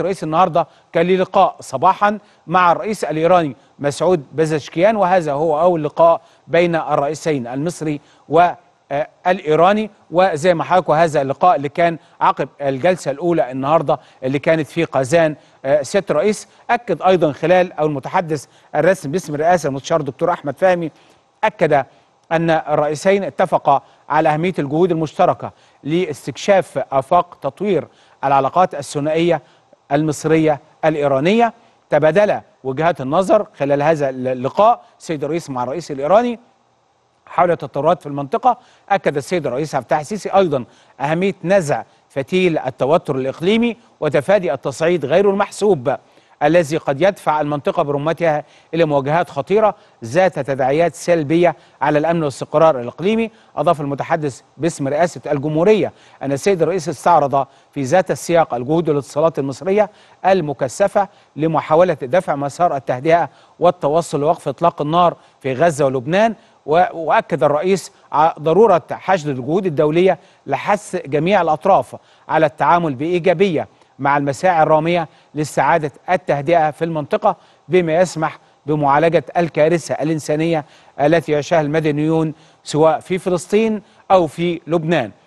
الرئيس النهارده كان ليه لقاء صباحا مع الرئيس الايراني مسعود بزشكيان وهذا هو اول لقاء بين الرئيسين المصري والايراني آه، وزي ما حضراتكم هذا اللقاء اللي كان عقب الجلسه الاولى النهارده اللي كانت في قازان سياده الرئيس اكد ايضا خلال او المتحدث الرسمي باسم الرئاسه المستشار الدكتور احمد فهمي اكد أن الرئيسين اتفقا على أهمية الجهود المشتركة لاستكشاف آفاق تطوير العلاقات الثنائية المصرية الإيرانية تبادل وجهات النظر خلال هذا اللقاء السيد الرئيس مع الرئيس الإيراني حول التطورات في المنطقة أكد السيد الرئيس عفتاح السيسي أيضا أهمية نزع فتيل التوتر الإقليمي وتفادي التصعيد غير المحسوب الذي قد يدفع المنطقة برمتها إلى مواجهات خطيرة ذات تداعيات سلبية على الأمن والاستقرار الإقليمي أضاف المتحدث باسم رئاسة الجمهورية أن السيد الرئيس استعرض في ذات السياق الجهود والاتصالات المصرية المكثفة لمحاولة دفع مسار التهدئة والتوصل لوقف إطلاق النار في غزة ولبنان وأكد الرئيس ضرورة حشد الجهود الدولية لحث جميع الأطراف على التعامل بإيجابية مع المساعي الرامية لاستعادة التهدئة في المنطقة بما يسمح بمعالجة الكارثة الإنسانية التي يعيشها المدنيون سواء في فلسطين أو في لبنان